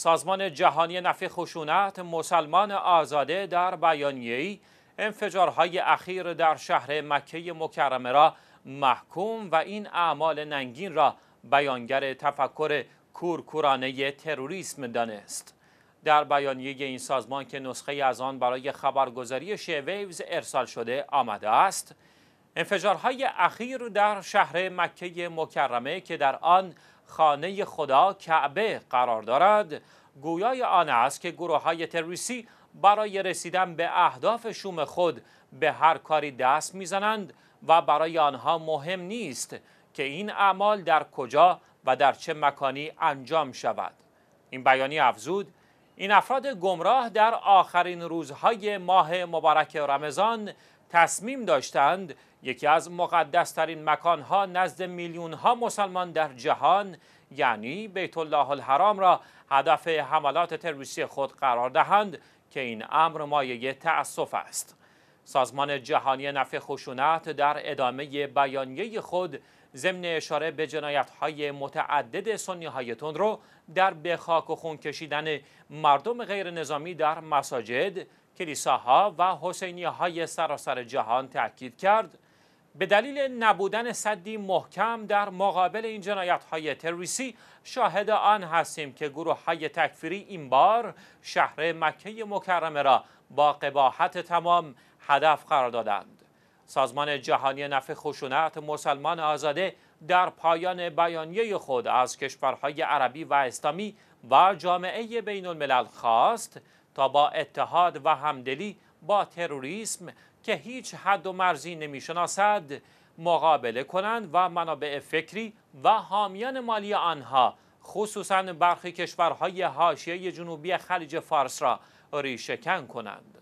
سازمان جهانی نفی خشونت مسلمان آزاده در بیانیه‌ای انفجارهای اخیر در شهر مکه مکرمه را محکوم و این اعمال ننگین را بیانگر تفکر کورکورانه تروریسم دانست در بیانیه این سازمان که نسخه از آن برای خبرگزاری شیویوز ارسال شده آمده است انفجارهای اخیر در شهر مکه مکرمه که در آن خانه خدا کعبه قرار دارد گویای آن است که گروه های تروریستی برای رسیدن به اهداف شوم خود به هر کاری دست میزنند و برای آنها مهم نیست که این اعمال در کجا و در چه مکانی انجام شود این بیانی افزود این افراد گمراه در آخرین روزهای ماه مبارک رمضان تصمیم داشتند یکی از مقدسترین مکانها نزد میلیونها مسلمان در جهان یعنی بیت الله الحرام را هدف حملات تروریستی خود قرار دهند که این امر مایه تأسف است سازمان جهانی نفع خشونت در ادامه بیانیه خود ضمن اشاره به های متعدد هایتون رو در بخاک و خون کشیدن مردم غیر نظامی در مساجد کلیساها و حسینی های سراسر جهان تأکید کرد به دلیل نبودن صدی محکم در مقابل این جنایت های تروریستی شاهد آن هستیم که گروه های تکفیری این بار شهر مکه مکرمه را با قباحت تمام هدف قرار دادند سازمان جهانی نفع خشونت مسلمان آزاده در پایان بیانیه خود از کشورهای عربی و اسلامی و جامعه بین الملل خواست با اتحاد و همدلی با تروریسم که هیچ حد و مرزی نمیشناسد مقابله کنند و منابع فکری و حامیان مالی آنها خصوصا برخی کشورهای حاشیه جنوبی خلیج فارس را ریشهکن کنند